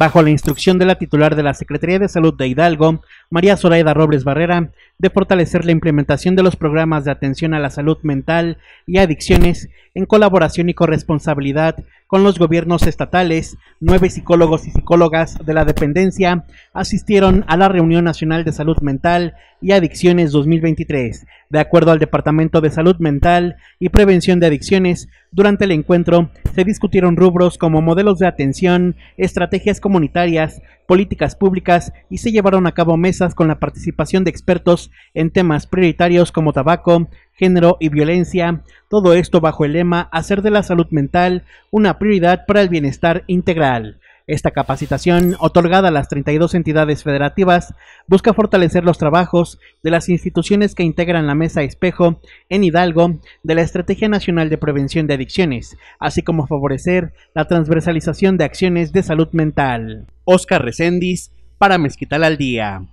bajo la instrucción de la titular de la Secretaría de Salud de Hidalgo, María Zoraida Robles Barrera, de fortalecer la implementación de los programas de atención a la salud mental y adicciones en colaboración y corresponsabilidad con los gobiernos estatales. Nueve psicólogos y psicólogas de la dependencia asistieron a la reunión nacional de salud mental y Adicciones 2023, de acuerdo al Departamento de Salud Mental y Prevención de Adicciones, durante el encuentro se discutieron rubros como modelos de atención, estrategias comunitarias, políticas públicas y se llevaron a cabo mesas con la participación de expertos en temas prioritarios como tabaco, género y violencia, todo esto bajo el lema hacer de la salud mental una prioridad para el bienestar integral. Esta capacitación, otorgada a las 32 entidades federativas, busca fortalecer los trabajos de las instituciones que integran la Mesa Espejo en Hidalgo de la Estrategia Nacional de Prevención de Adicciones, así como favorecer la transversalización de acciones de salud mental. Oscar Recendis, para Mezquital al Día.